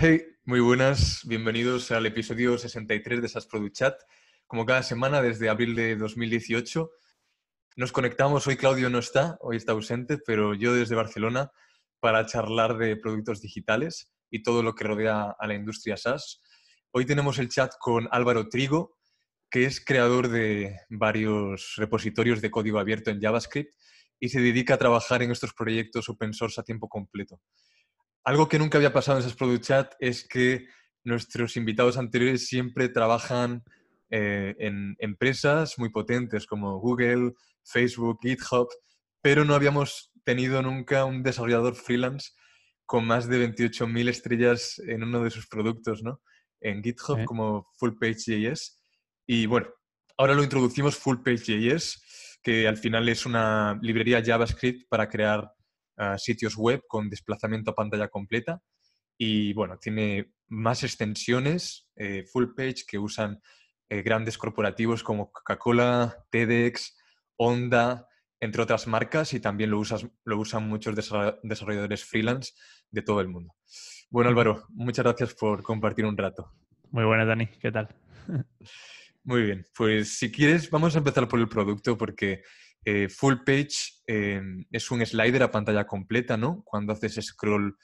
Hey, muy buenas, bienvenidos al episodio 63 de SaaS Product Chat. Como cada semana desde abril de 2018, nos conectamos. Hoy Claudio no está, hoy está ausente, pero yo desde Barcelona para charlar de productos digitales y todo lo que rodea a la industria SaaS. Hoy tenemos el chat con Álvaro Trigo, que es creador de varios repositorios de código abierto en JavaScript y se dedica a trabajar en estos proyectos open source a tiempo completo. Algo que nunca había pasado en esas Product Chat es que nuestros invitados anteriores siempre trabajan eh, en empresas muy potentes como Google, Facebook, GitHub, pero no habíamos tenido nunca un desarrollador freelance con más de 28.000 estrellas en uno de sus productos, ¿no? En GitHub Full como JS. Y bueno, ahora lo introducimos Full Page JS, que al final es una librería JavaScript para crear sitios web con desplazamiento a pantalla completa y bueno, tiene más extensiones eh, full page que usan eh, grandes corporativos como Coca-Cola, TEDx, Honda, entre otras marcas y también lo, lo usan muchos desarrolladores freelance de todo el mundo. Bueno Álvaro, muchas gracias por compartir un rato. Muy buena Dani, ¿qué tal? Muy bien, pues si quieres vamos a empezar por el producto porque eh, full page em, es un slider a pantalla completa, ¿no? Cuando haces scroll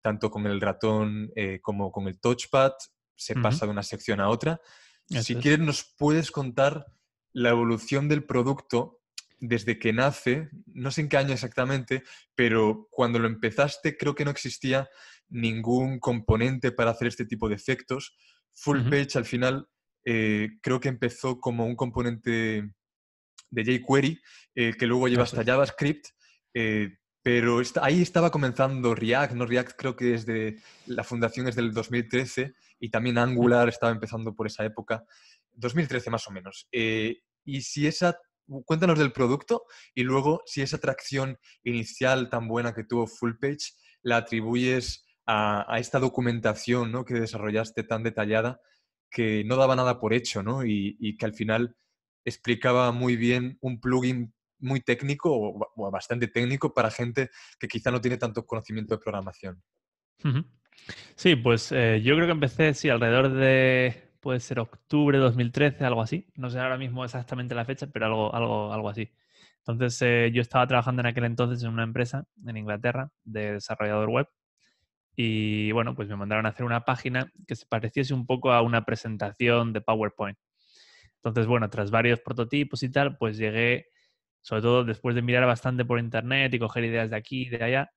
tanto con el ratón eh, como con el touchpad, se pasa de una sección a otra. si quieres, nos puedes contar la evolución del producto desde que nace, no sé en qué año exactamente, pero cuando lo empezaste creo que no existía ningún componente para hacer este tipo de efectos. Full page al final eh, creo que empezó como un componente de jQuery, eh, que luego lleva hasta JavaScript. Eh, pero ahí estaba comenzando React, ¿no? React creo que desde la fundación es del 2013 y también Angular estaba empezando por esa época, 2013 más o menos. Eh, y si esa, cuéntanos del producto y luego si esa atracción inicial tan buena que tuvo Fullpage la atribuyes a, esta documentación ¿no? que desarrollaste tan detallada que no daba nada por hecho ¿no? y que al final explicaba muy bien un plugin muy técnico o, bastante técnico para gente que quizá no tiene tanto conocimiento de programación. Sí, pues eh, yo creo que empecé, sí, alrededor de, puede ser octubre de 2013, algo así. No sé ahora mismo exactamente la fecha, pero algo, algo, algo así. Entonces eh, yo estaba trabajando en aquel entonces en una empresa en Inglaterra de desarrollador web y bueno, pues me mandaron a hacer una página que se pareciese un poco a una presentación de PowerPoint. Entonces, bueno, tras varios prototipos y tal, pues llegué, sobre todo después de mirar bastante por internet y coger ideas de aquí y de allá,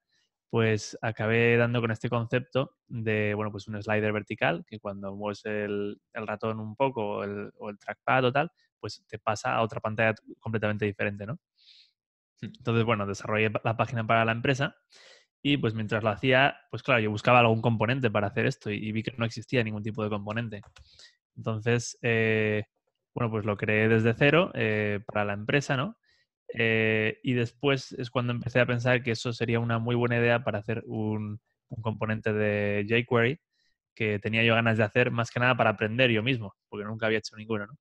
pues acabé dando con este concepto de, bueno, pues un slider vertical, que cuando mueves el, ratón un poco o el, trackpad o tal, pues te pasa a otra pantalla completamente diferente, ¿no? Entonces, bueno, desarrollé la página para la empresa y pues mientras lo hacía, pues claro, yo buscaba algún componente para hacer esto y, y vi que no existía ningún tipo de componente. Entonces, eh, bueno, pues lo creé desde cero eh, para la empresa, ¿no? Eh, y después es cuando empecé a pensar que eso sería una muy buena idea para hacer un, componente de jQuery que tenía yo ganas de hacer más que nada para aprender yo mismo, porque nunca había hecho ninguno, ¿no?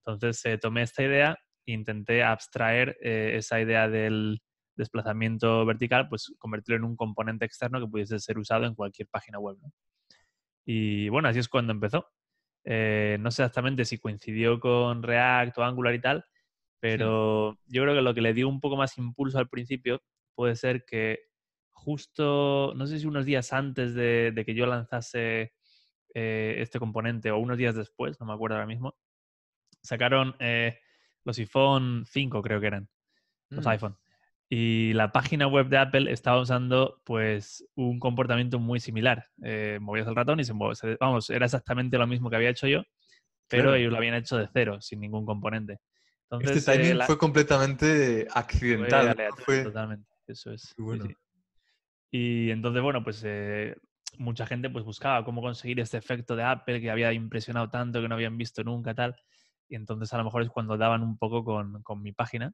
Entonces eh, tomé esta idea e intenté abstraer esa idea del desplazamiento vertical, pues convertirlo en un componente externo que pudiese ser usado en cualquier página web, ¿no? Y bueno, así es cuando empezó. Eh, no sé exactamente si coincidió con React o Angular y tal, pero yo creo que lo que le dio un poco más impulso al principio puede ser que justo, no sé si unos días antes de, que yo lanzase eh, este componente o unos días después, no me acuerdo ahora mismo, sacaron eh, los iPhone 5, creo que eran, los mm. iPhone. Y la página web de Apple estaba usando pues un comportamiento muy similar. Eh, movías el ratón y se movía. Vamos, era exactamente lo mismo que había hecho yo, pero ellos lo habían hecho de cero, sin ningún componente. Este entonces, este timing fue completamente accidental. Fue, Totalmente, eso es. Y entonces, bueno, pues eh, mucha gente pues buscaba cómo conseguir este efecto de Apple que había impresionado tanto, que no habían visto nunca, tal. Y entonces a lo mejor es cuando daban un poco con mi página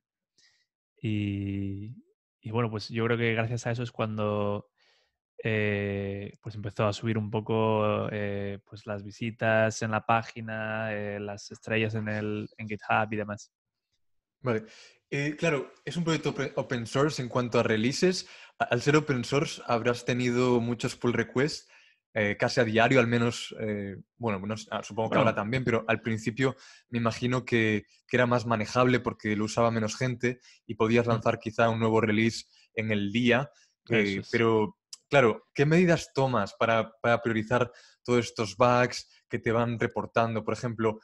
y, bueno, pues yo creo que gracias a eso es cuando eh, pues empezó a subir un poco eh, pues las visitas en la página, eh, las estrellas en, el, en GitHub y demás. Vale. claro, es un proyecto open source en cuanto a releases. Al ser open source habrás tenido muchos pull requests. Eh, casi a diario, al menos, eh, bueno, ah, supongo que ahora también, pero al principio me imagino que, que, era más manejable porque lo usaba menos gente y podías lanzar quizá un nuevo release en el día. Eh, pero, claro, ¿qué medidas tomas para, priorizar todos estos bugs que te van reportando? Por ejemplo,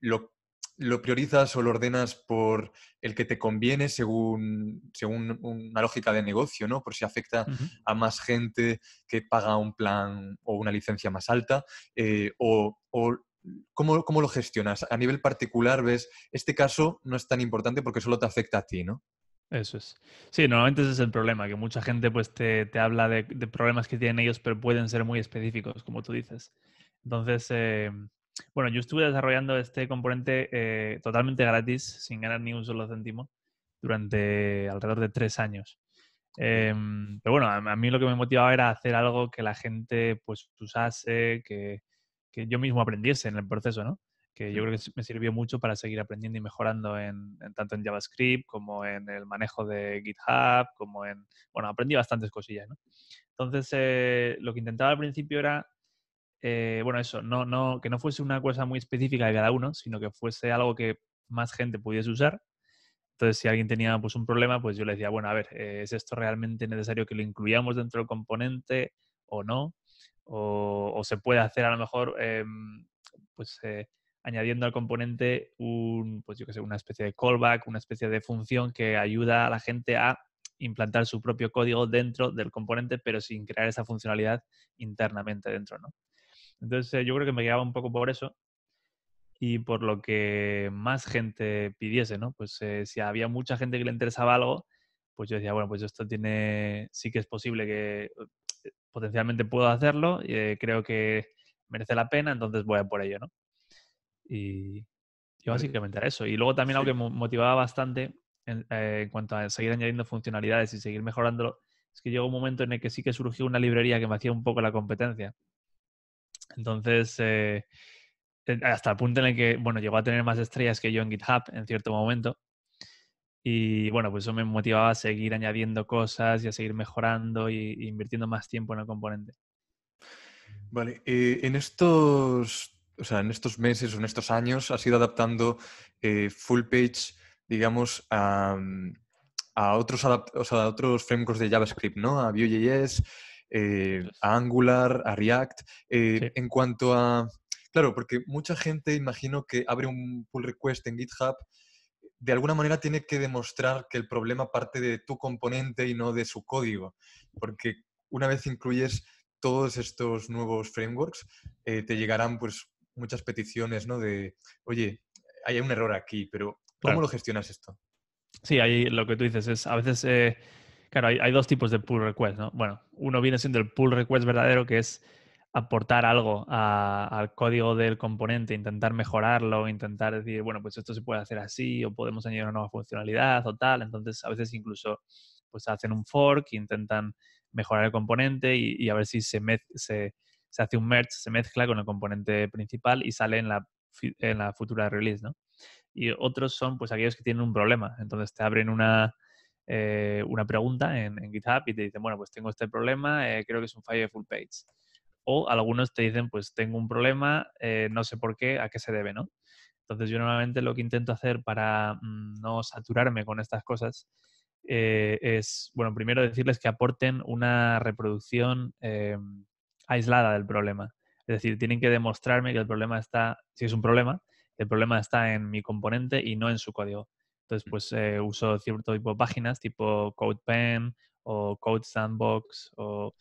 lo, lo priorizas o lo ordenas por el que te conviene según, según una lógica de negocio, ¿no? Por si afecta a más gente que paga un plan o una licencia más alta, eh, o, ¿cómo, ¿cómo, lo gestionas? A nivel particular, ves, este caso no es tan importante porque solo te afecta a ti, ¿no? Eso es. Sí, normalmente ese es el problema, que mucha gente pues te, habla de, problemas que tienen ellos, pero pueden ser muy específicos, como tú dices. Entonces, eh, bueno, yo estuve desarrollando este componente eh, totalmente gratis, sin ganar ni un solo céntimo, durante alrededor de tres años. Em, pero bueno, a, mí lo que me motivaba era hacer algo que la gente pues usase, que, yo mismo aprendiese en el proceso, ¿no? Que yo creo que me sirvió mucho para seguir aprendiendo y mejorando en, tanto en JavaScript como en el manejo de GitHub, como en... Bueno, aprendí bastantes cosillas, ¿no? Entonces, eh, lo que intentaba al principio era eh, bueno, eso, no, no, que no fuese una cosa muy específica de cada uno, sino que fuese algo que más gente pudiese usar. Entonces, si alguien tenía pues, un problema, pues yo le decía, bueno, a ver, eh, ¿es esto realmente necesario que lo incluyamos dentro del componente o no? O, se puede hacer a lo mejor, em, pues, eh, añadiendo al componente pues, una especie de callback, una especie de función que ayuda a la gente a implantar su propio código dentro del componente, pero sin crear esa funcionalidad internamente dentro, ¿no? Entonces eh, yo creo que me quedaba un poco por eso y por lo que más gente pidiese, ¿no? Pues eh, si había mucha gente que le interesaba algo, pues yo decía, bueno, pues esto tiene, sí que es posible que eh, potencialmente puedo hacerlo, y creo que merece la pena, entonces voy a por ello, ¿no? Y yo básicamente era eso. Y luego también algo que me motivaba bastante en, en, cuanto a seguir añadiendo funcionalidades y seguir mejorándolo, es que llegó un momento en el que sí que surgió una librería que me hacía un poco la competencia. Entonces, eh, hasta el punto en el que, bueno, llegó a tener más estrellas que yo en GitHub en cierto momento. Y bueno, pues eso me motivaba a seguir añadiendo cosas y a seguir mejorando e invirtiendo más tiempo en el componente. Vale, eh, en estos, o sea, en estos meses o en estos años has ido adaptando eh, full page, digamos, a, otros, a otros frameworks de JavaScript, ¿no? A Vue.js, a eh, Angular, a React. Eh, en cuanto a... Claro, porque mucha gente, imagino que abre un pull request en GitHub, de alguna manera tiene que demostrar que el problema parte de tu componente y no de su código, porque una vez incluyes todos estos nuevos frameworks, eh, te llegarán pues muchas peticiones, ¿no? De, oye, hay un error aquí, pero ¿cómo lo gestionas esto? Sí, ahí lo que tú dices es, a veces Claro, hay, dos tipos de pull request, ¿no? Bueno, uno viene siendo el pull request verdadero, que es aportar algo al código del componente, intentar mejorarlo, intentar decir, bueno, pues esto se puede hacer así, o podemos añadir una nueva funcionalidad o tal. Entonces, a veces incluso pues hacen un fork, intentan mejorar el componente y, a ver si se, se, hace un merge, se mezcla con el componente principal y sale en la, en la futura release, ¿no? Y otros son pues aquellos que tienen un problema. Entonces te abren una, eh, una pregunta en, GitHub y te dicen, bueno, pues tengo este problema, eh, creo que es un fallo de full page. O algunos te dicen, pues tengo un problema, eh, no sé por qué, a qué se debe, ¿no? Entonces yo normalmente lo que intento hacer para mm, no saturarme con estas cosas es, bueno, primero decirles que aporten una reproducción aislada del problema. Es decir, tienen que demostrarme que el problema está, si es un problema, el problema está en mi componente y no en su código. Entonces, pues eh, uso cierto tipo de páginas, tipo CodePen o Code Sandbox, o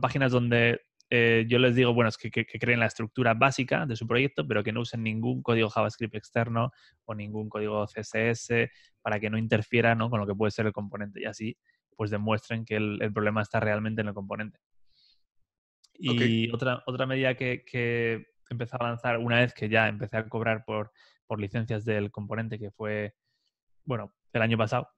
páginas donde eh, yo les digo, bueno, es que, creen la estructura básica de su proyecto, pero que no usen ningún código JavaScript externo o ningún código CSS para que no interfiera ¿no? con lo que puede ser el componente y así pues demuestren que el, problema está realmente en el componente. Y otra, otra medida que, que empecé a lanzar una vez que ya empecé a cobrar por licencias del componente, que fue bueno, el año pasado,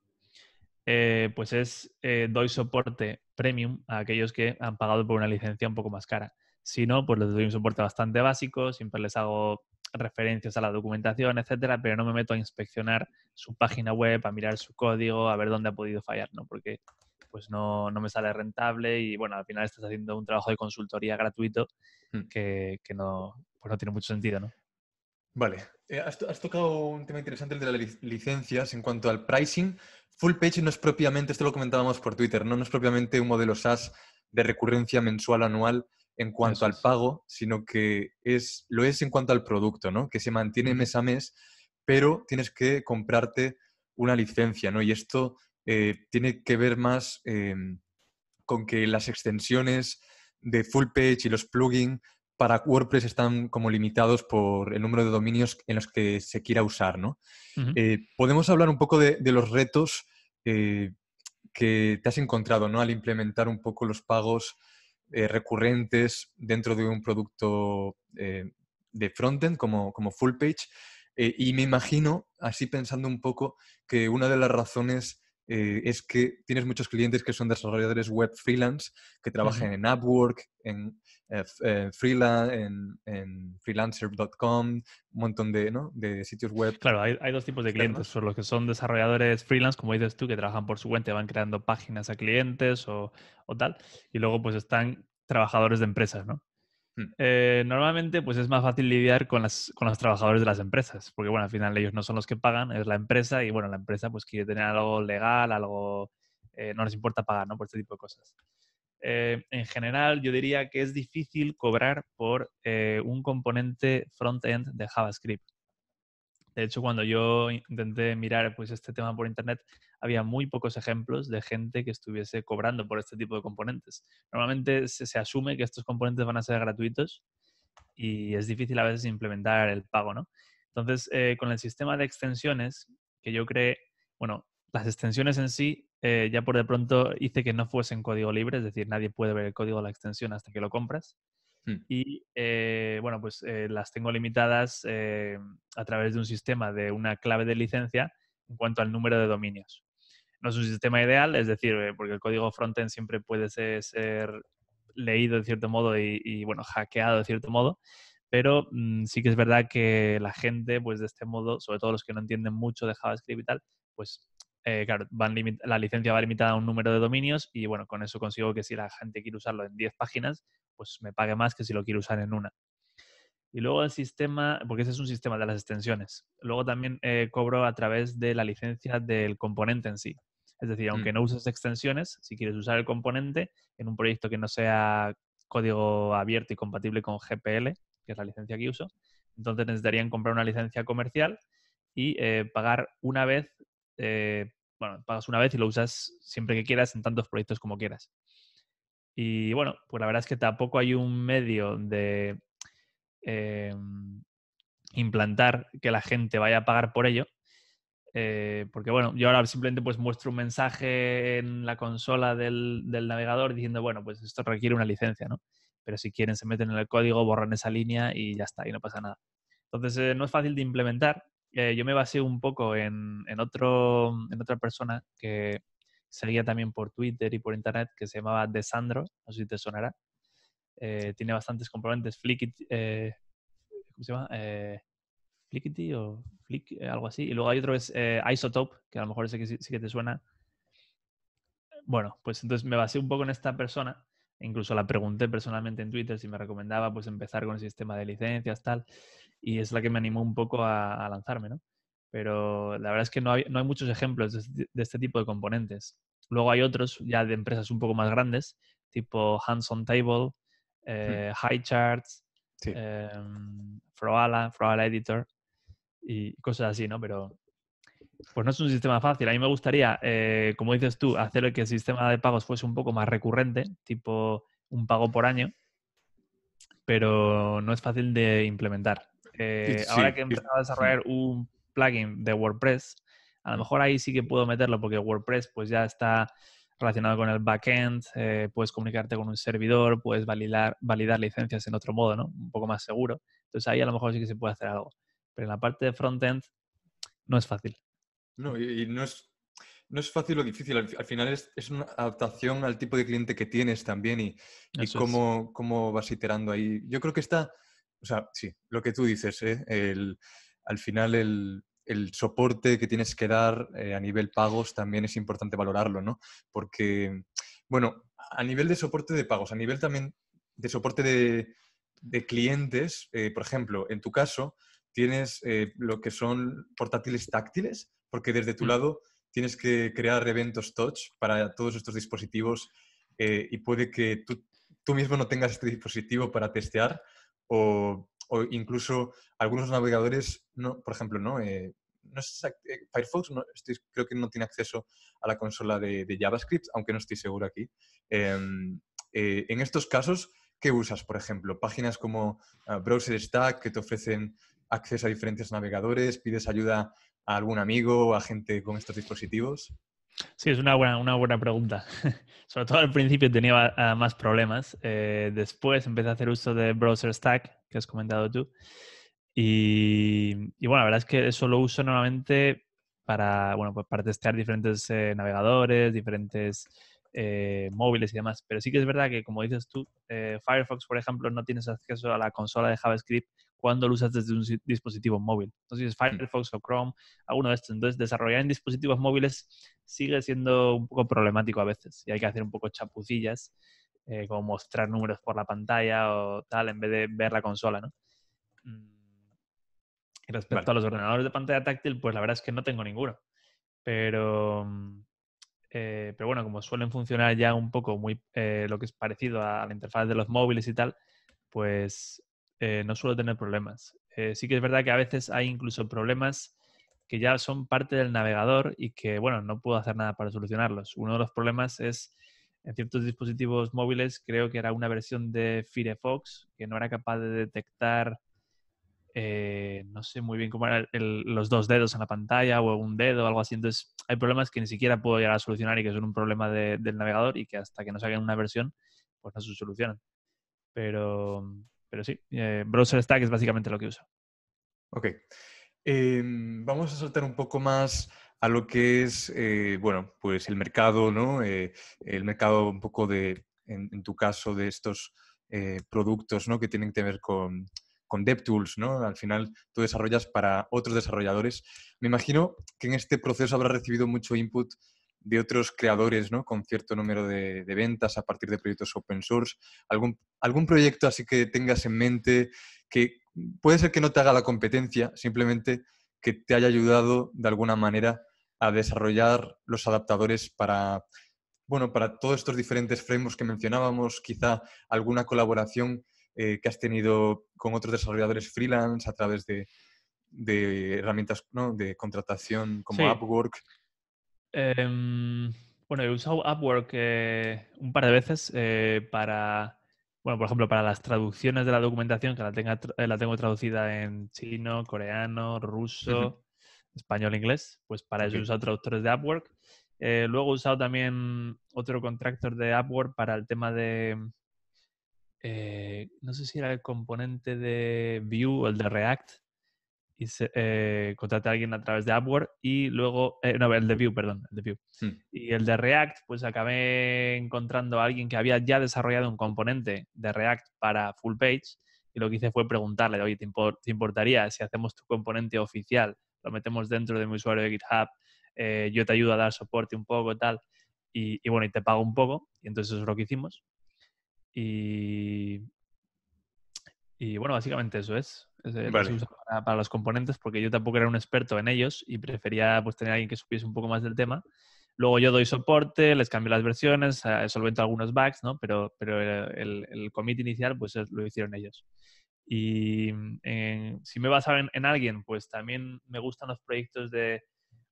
eh, pues es eh, doy soporte premium a aquellos que han pagado por una licencia un poco más cara. Si no, pues les doy un soporte bastante básico, siempre les hago referencias a la documentación, etcétera, pero no me meto a inspeccionar su página web, a mirar su código, a ver dónde ha podido fallar, ¿no? Porque pues no, no me sale rentable y bueno, al final estás haciendo un trabajo de consultoría gratuito hmm. que, que no, pues no tiene mucho sentido, ¿no? Vale. Eh, has, tocado un tema interesante, el de las licencias, en cuanto al pricing. Full Page no es propiamente, esto lo comentábamos por Twitter, no, es propiamente un modelo SaaS de recurrencia mensual anual en cuanto al pago, sino que es, lo es en cuanto al producto, ¿no? Que se mantiene mes a mes, pero tienes que comprarte una licencia, ¿no? Y esto eh, tiene que ver más eh, con que las extensiones de full page y los plugins para WordPress están como limitados por el número de dominios en los que se quiera usar, ¿no? Eh, podemos hablar un poco de, los retos eh, que te has encontrado, ¿no? Al implementar un poco los pagos eh, recurrentes dentro de un producto de frontend como, como full page. y me imagino, así pensando un poco, que una de las razones eh, es que tienes muchos clientes que son desarrolladores web freelance, que trabajan en Upwork, en, eh, eh, Freelance en, freelancer.com, un montón de, de, sitios web. Claro, hay, dos tipos de clientes, son los que son desarrolladores freelance, como dices tú, que trabajan por su cuenta, van creando páginas a clientes o, o tal, y luego pues están trabajadores de empresas, ¿no? Hmm. Eh, normalmente, pues es más fácil lidiar con, los trabajadores de las empresas, porque bueno, al final ellos no son los que pagan, es la empresa y bueno, la empresa pues quiere tener algo legal, algo eh, no les importa pagar, ¿no? Por este tipo de cosas. Eh, en general, yo diría que es difícil cobrar por un componente front-end de JavaScript. De hecho, cuando yo intenté mirar pues, este tema por internet, había muy pocos ejemplos de gente que estuviese cobrando por este tipo de componentes. Normalmente se, asume que estos componentes van a ser gratuitos y es difícil a veces implementar el pago, ¿no? Entonces, eh, con el sistema de extensiones, que yo creé... bueno, las extensiones en sí, eh, ya por de pronto hice que no fuesen código libre, es decir, nadie puede ver el código de la extensión hasta que lo compras. Hmm. Y eh, bueno, pues las tengo limitadas a través de un sistema de una clave de licencia en cuanto al número de dominios. No es un sistema ideal, es decir, eh, porque el código frontend siempre puede ser, leído de cierto modo y, bueno, hackeado de cierto modo, pero mm, sí que es verdad que la gente, pues de este modo, sobre todo los que no entienden mucho de JavaScript y tal, pues eh, claro, la licencia va limitada a un número de dominios y bueno, con eso consigo que si la gente quiere usarlo en 10 páginas, pues me pague más que si lo quiere usar en una. Y luego el sistema, porque ese es un sistema de las extensiones. Luego también eh, cobro a través de la licencia del componente en sí. Es decir, aunque mm. no uses extensiones, si quieres usar el componente en un proyecto que no sea código abierto y compatible con GPL, que es la licencia que uso, entonces necesitarían comprar una licencia comercial y eh, pagar una vez, eh, bueno, pagas una vez y lo usas siempre que quieras en tantos proyectos como quieras. Y bueno, pues la verdad es que tampoco hay un medio de em, implantar que la gente vaya a pagar por ello, eh, porque bueno, yo ahora simplemente pues muestro un mensaje en la consola del, navegador diciendo, bueno, pues esto requiere una licencia, ¿no? Pero si quieren se meten en el código, borran esa línea y ya está, y no pasa nada. Entonces eh, no es fácil de implementar. Eh, yo me basé un poco en, otro, en otra persona que seguía también por Twitter y por internet que se llamaba Desandro, no sé si te sonará. tiene bastantes componentes, Flickit, ¿cómo se llama? Flickity o eh, algo así. Y luego hay otro es eh, Isotope, que a lo mejor ese que sí, que te suena. Bueno, pues entonces me basé un poco en esta persona. E incluso la pregunté personalmente en Twitter si me recomendaba pues empezar con el sistema de licencias, tal. Y es la que me animó un poco a, lanzarme, ¿no? Pero la verdad es que no hay, muchos ejemplos este, de, este tipo de componentes. Luego hay otros ya de empresas un poco más grandes, tipo Hands on Table, mm. Highcharts eh, High Charts, em, Froala, Froala Editor, y cosas así, ¿no? Pero pues no es un sistema fácil. A mí me gustaría, eh, como dices tú, hacer que el sistema de pagos fuese un poco más recurrente, tipo un pago por año, pero no es fácil de implementar. Eh, ahora que he empezado a desarrollar un plugin de WordPress, a lo mejor ahí sí que puedo meterlo porque WordPress pues ya está relacionado con el backend, eh, puedes comunicarte con un servidor, puedes validar, validar licencias en otro modo, ¿no? Un poco más seguro. Entonces ahí a lo mejor sí que se puede hacer algo. Pero en la parte de frontend no es fácil. No, y, no, es, no es fácil o difícil. Al, final es, una adaptación al tipo de cliente que tienes también y, cómo, cómo, vas iterando ahí. Yo creo que está, o sea, sí, lo que tú dices, ¿eh? el, al final el, soporte que tienes que dar eh, a nivel pagos también es importante valorarlo, ¿no? Porque, bueno, a nivel de soporte de pagos, a nivel también de soporte de, clientes, eh, por ejemplo, en tu caso, tienes eh, lo que son portátiles táctiles, porque desde tu mm. lado tienes que crear eventos touch para todos estos dispositivos eh, y puede que tú, mismo no tengas este dispositivo para testear o, incluso algunos navegadores, no, por ejemplo, ¿no? Eh, no es, Firefox estoy, creo que no tiene acceso a la consola de, JavaScript, aunque no estoy seguro aquí. Em, en estos casos, ¿qué usas? Por ejemplo, páginas como ah, Browser Stack que te ofrecen acceso a diferentes navegadores? ¿Pides ayuda a algún amigo o a gente con estos dispositivos? Sí, es una buena, una buena pregunta. Sobre todo al principio tenía ah, más problemas. Eh, después empecé a hacer uso de Browser Stack, que has comentado tú. Y, bueno, la verdad es que eso lo uso normalmente para, bueno, pues para testear diferentes eh, navegadores, diferentes eh, móviles y demás. Pero sí que es verdad que, como dices tú, Firefox, por ejemplo, no tienes acceso a la consola de JavaScript cuando lo usas desde un dispositivo móvil. Entonces, mm. Firefox o Chrome, alguno de estos. Entonces, desarrollar en dispositivos móviles sigue siendo un poco problemático a veces y hay que hacer un poco chapucillas, eh, como mostrar números por la pantalla o tal, en vez de ver la consola, ¿no? Mm. Y respecto a los ordenadores de pantalla táctil, pues la verdad es que no tengo ninguno. Pero, mm, eh, pero bueno, como suelen funcionar ya un poco muy eh, lo que es parecido a la interfaz de los móviles y tal, pues eh, no suelo tener problemas. Eh, sí que es verdad que a veces hay incluso problemas que ya son parte del navegador y que, bueno, no puedo hacer nada para solucionarlos. Uno de los problemas es en ciertos dispositivos móviles, creo que era una versión de Firefox que no era capaz de detectar, eh, no sé muy bien cómo eran los dos dedos en la pantalla o un dedo o algo así. Entonces, hay problemas que ni siquiera puedo llegar a solucionar y que son un problema del navegador y que hasta que no saquen una versión, pues no se solucionan. Pero, pero sí, eh, Browser Stack es básicamente lo que uso. Ok. Em, vamos a saltar un poco más a lo que es, eh, bueno, pues el mercado, ¿no? Eh, el mercado un poco de, en, tu caso, de estos productos, ¿no? Que tienen que ver con, con DevTools, ¿no? Al final tú desarrollas para otros desarrolladores. Me imagino que en este proceso habrás recibido mucho input de otros creadores ¿no? con cierto número de, ventas a partir de proyectos open source. ¿Algún, proyecto así que tengas en mente que puede ser que no te haga la competencia, simplemente que te haya ayudado de alguna manera a desarrollar los adaptadores para, bueno, para todos estos diferentes frameworks que mencionábamos, quizá alguna colaboración eh, que has tenido con otros desarrolladores freelance a través de, herramientas ¿no? de contratación como Upwork. Em, bueno, he usado Upwork eh, un par de veces eh, para, bueno, por ejemplo, para las traducciones de la documentación, que la, eh, tengo traducida en chino, coreano, ruso, español, inglés. Pues para eso he usado traductores de Upwork. luego he usado también otro contractor de Upwork para el tema de, no sé si era el componente de Vue o el de React, y eh, contraté a alguien a través de Upwork y luego, eh, no, el de Vue, perdón, el de Vue. Mm. Y el de React, pues acabé encontrando a alguien que había ya desarrollado un componente de React para full page y lo que hice fue preguntarle, oye, ¿te, importaría si hacemos tu componente oficial, lo metemos dentro de mi usuario de GitHub, eh, yo te ayudo a dar soporte un poco, y tal, y, y bueno, y te pago un poco, y entonces eso es lo que hicimos. Y, y bueno, básicamente eso es para, los componentes, porque yo tampoco era un experto en ellos y prefería pues, tener a alguien que supiese un poco más del tema. Luego yo doy soporte, les cambio las versiones, eh, solvento algunos bugs, ¿no? Pero, pero el, el commit inicial pues lo hicieron ellos. Y si me basaba en, en, alguien, pues también me gustan los proyectos de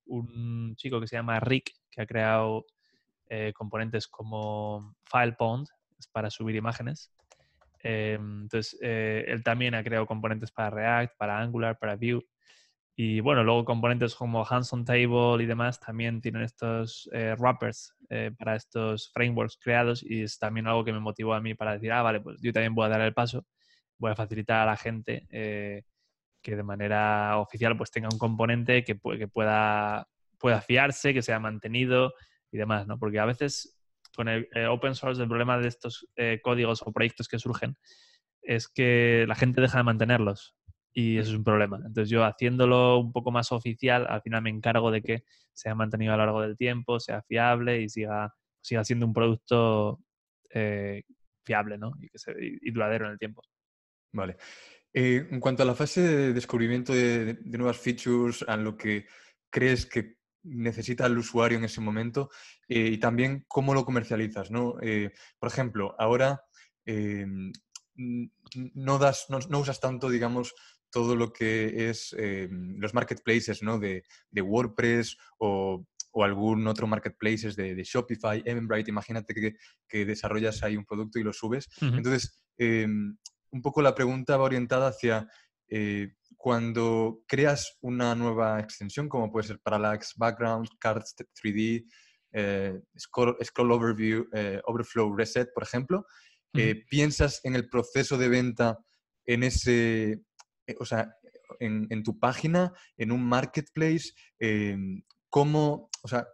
un chico que se llama Rick, que ha creado eh, componentes como Filepond, para subir imágenes. Eh, entonces, eh, él también ha creado componentes para React, para Angular, para Vue. Y bueno, luego componentes como Hanson Table y demás también tienen estos eh, wrappers para estos frameworks creados y es también algo que me motivó a mí para decir, ah, vale, pues yo también voy a dar el paso, voy a facilitar a la gente que de manera oficial pues tenga un componente que, que pueda, pueda fiarse, que sea mantenido y demás, ¿no? Porque a veces con el eh, open source, el problema de estos eh, códigos o proyectos que surgen es que la gente deja de mantenerlos y eso es un problema. Entonces yo haciéndolo un poco más oficial, al final me encargo de que sea mantenido a lo largo del tiempo, sea fiable y siga, siga siendo un producto eh, fiable ¿no? y, que se, duradero en el tiempo. Vale. en cuanto a la fase de descubrimiento de, de, nuevas features, a lo que crees que necesita el usuario en ese momento eh, y también cómo lo comercializas. ¿no? Eh, por ejemplo, ahora eh, no, das, no, usas tanto, digamos, todo lo que es los marketplaces ¿no? de, WordPress o, algún otro marketplaces de, Shopify, Eventbrite. Imagínate que, que, desarrollas ahí un producto y lo subes. Entonces, em, un poco la pregunta va orientada hacia cuando creas una nueva extensión, como puede ser Parallax, Background, Cards 3D, eh, scroll, Overview, eh, Overflow Reset, por ejemplo, eh, piensas en el proceso de venta en ese, o sea, en, tu página, en un marketplace, cómo, o sea,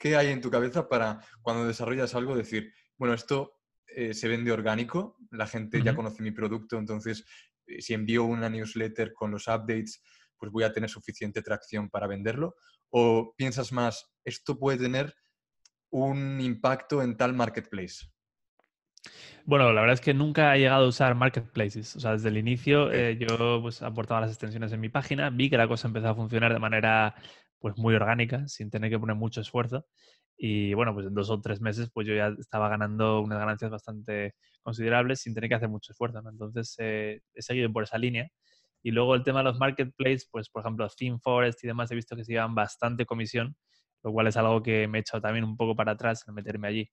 ¿qué hay en tu cabeza para cuando desarrollas algo decir, bueno, esto se vende orgánico, la gente ya conoce mi producto, entonces eh, si envío una newsletter con los updates, pues voy a tener suficiente tracción para venderlo? ¿O piensas más, esto puede tener un impacto en tal marketplace? Bueno, la verdad es que nunca he llegado a usar marketplaces. O sea, desde el inicio eh, yo pues, aportaba las extensiones en mi página, vi que la cosa empezó a funcionar de manera pues, muy orgánica, sin tener que poner mucho esfuerzo. Y bueno, pues en dos o tres meses pues yo ya estaba ganando unas ganancias bastante considerables sin tener que hacer mucho esfuerzo. Entonces, eh, he seguido por esa línea. Y luego el tema de los marketplaces, pues por ejemplo, ThemeForest y demás, he visto que se llevan bastante comisión, lo cual es algo que me he echado también un poco para atrás en meterme allí.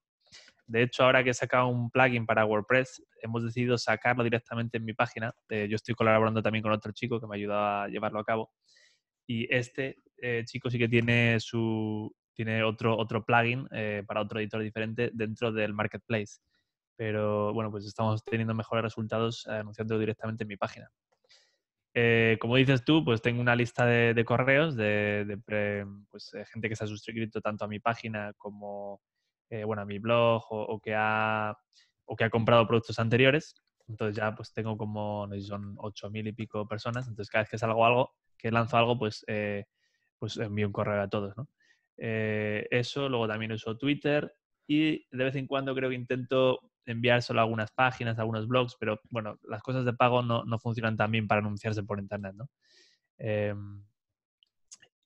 De hecho, ahora que he sacado un plugin para WordPress, hemos decidido sacarlo directamente en mi página. Eh, yo estoy colaborando también con otro chico que me ayuda a llevarlo a cabo. Y este eh, chico sí que tiene su tiene otro, otro plugin para otro editor diferente dentro del marketplace pero bueno, pues estamos teniendo mejores resultados eh, anunciándolo directamente en mi página. Eh, como dices tú, pues tengo una lista de, correos de, pues, eh, gente que se ha suscrito tanto a mi página como bueno, a mi blog o, que ha, que ha comprado productos anteriores. Entonces ya pues tengo como, no sé, son ocho mil y pico personas. Entonces cada vez que salgo algo, que lanzo algo, pues, pues envío un correo a todos, ¿no? eso, luego también uso Twitter y de vez en cuando creo que intento enviar solo algunas páginas, algunos blogs, pero bueno, las cosas de pago no, funcionan tan bien para anunciarse por internet, ¿no? Em,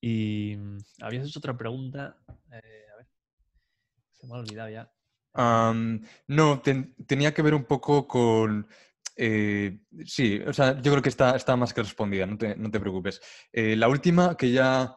y habías hecho otra pregunta. Eh, a ver, se me ha olvidado ya. no, tenía que ver un poco con. Eh, sí, o sea, yo creo que está, está más que respondida, no te, preocupes. Eh, la última, que ya,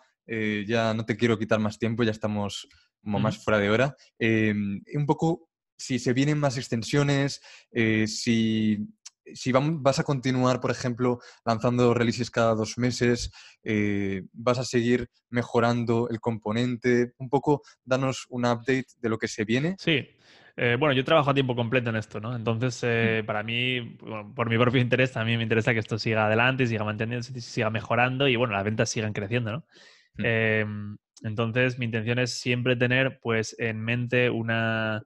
ya no te quiero quitar más tiempo, ya estamos como más fuera de hora. Em, un poco si se vienen más extensiones, eh, si, si vas a continuar, por ejemplo, lanzando releases cada dos meses, eh, vas a seguir mejorando el componente, un poco danos un update de lo que se viene. Sí. Eh, bueno, yo trabajo a tiempo completo en esto, ¿no? Entonces, para mí, por mi propio interés, también me interesa que esto siga adelante, siga manteniéndose, siga mejorando y, bueno, las ventas sigan creciendo, ¿no? Em, entonces, mi intención es siempre tener, pues, en mente una,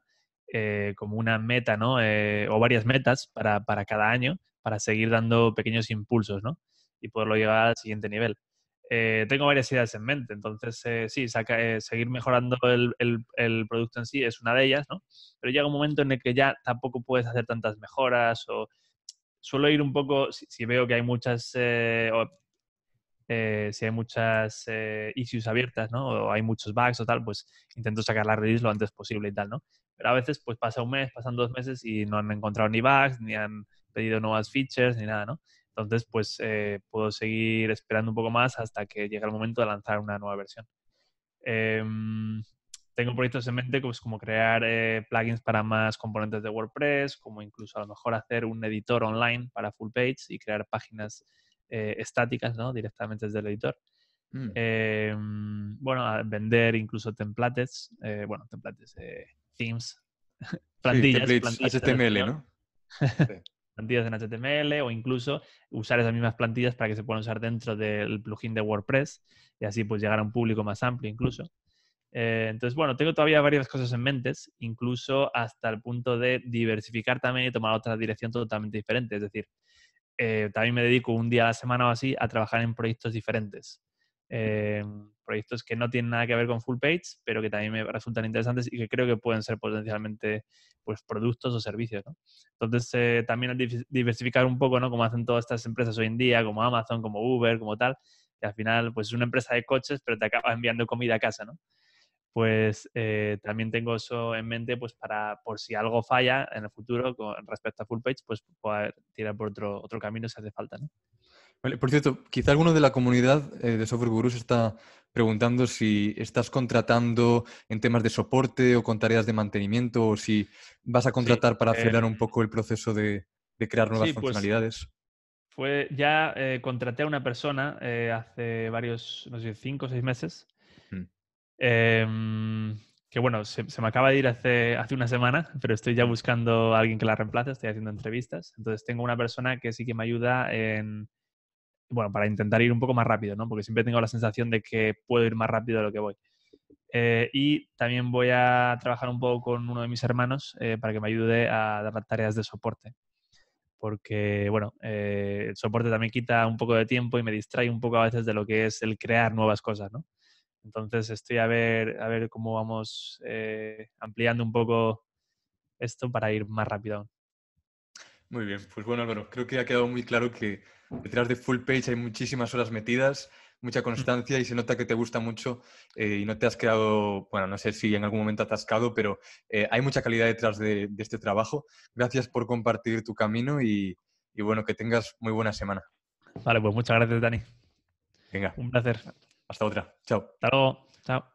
eh, como una meta, ¿no? Eh, o varias metas para, cada año, para seguir dando pequeños impulsos, ¿no? Y poderlo llevar al siguiente nivel. Eh, tengo varias ideas en mente, entonces sí, seguir mejorando el, producto en sí es una de ellas, ¿no? Pero llega un momento en el que ya tampoco puedes hacer tantas mejoras o suelo ir un poco, si, veo que hay muchas, eh, si hay muchas eh, issues abiertas, ¿no? O hay muchos bugs o tal, pues intento sacar la release lo antes posible y tal, ¿no? Pero a veces, pues pasa un mes, pasan dos meses y no han encontrado ni bugs, ni han pedido nuevas features, ni nada, ¿no? Entonces, pues eh, puedo seguir esperando un poco más hasta que llegue el momento de lanzar una nueva versión. Em, tengo proyectos en mente pues, como crear plugins para más componentes de WordPress, como incluso a lo mejor hacer un editor online para full page y crear páginas eh, estáticas, ¿no? Directamente desde el editor. Mm. Eh, mm, bueno, vender incluso templates, eh, bueno, templates, themes, plantillas, HTML, ¿no? plantillas en HTML o incluso usar esas mismas plantillas para que se puedan usar dentro del plugin de WordPress y así pues llegar a un público más amplio incluso. entonces, bueno, tengo todavía varias cosas en mente, incluso hasta el punto de diversificar también y tomar otra dirección totalmente diferente. Es decir, eh, también me dedico un día a la semana o así a trabajar en proyectos diferentes. Eh, proyectos que no tienen nada que ver con full page, pero que también me resultan interesantes y que creo que pueden ser potencialmente pues, productos o servicios. Entonces, eh, también diversificar un poco, ¿no? como hacen todas estas empresas hoy en día, como Amazon, como Uber, como tal, que al final pues, es una empresa de coches, pero te acaba enviando comida a casa. ¿no? pues eh, también tengo eso en mente pues para por si algo falla en el futuro con respecto a full page pues poder tirar por otro, camino si hace falta por cierto quizá alguno de la comunidad eh, de software gurús está preguntando si estás contratando en temas de soporte o con tareas de mantenimiento o si vas a contratar para eh, acelerar un poco el proceso de, crear nuevas pues, funcionalidades pues... ya contraté a una persona hace varios, no sé, cinco o seis meses Em, que bueno, se, me acaba de ir hace, hace una semana, pero estoy ya buscando a alguien que la reemplace, estoy haciendo entrevistas. Entonces tengo una persona que sí que me ayuda en, bueno, para intentar ir un poco más rápido, ¿no? Porque siempre tengo la sensación de que puedo ir más rápido de lo que voy. Eh, y también voy a trabajar un poco con uno de mis hermanos eh, para que me ayude a dar tareas de soporte. Porque, bueno, eh, el soporte también quita un poco de tiempo y me distrae un poco a veces de lo que es el crear nuevas cosas, ¿no? Entonces estoy a ver, a ver cómo vamos eh, ampliando un poco esto para ir más rápido Muy bien, pues bueno Álvaro, creo que ha quedado muy claro que detrás de Full Page hay muchísimas horas metidas, mucha constancia y se nota que te gusta mucho eh, y no te has quedado, bueno, no sé si en algún momento atascado, pero eh, hay mucha calidad detrás de, este trabajo. Gracias por compartir tu camino y, y bueno, que tengas muy buena semana. Vale, pues muchas gracias Dani. Venga. Un placer. Hasta otra. Chao. Chao.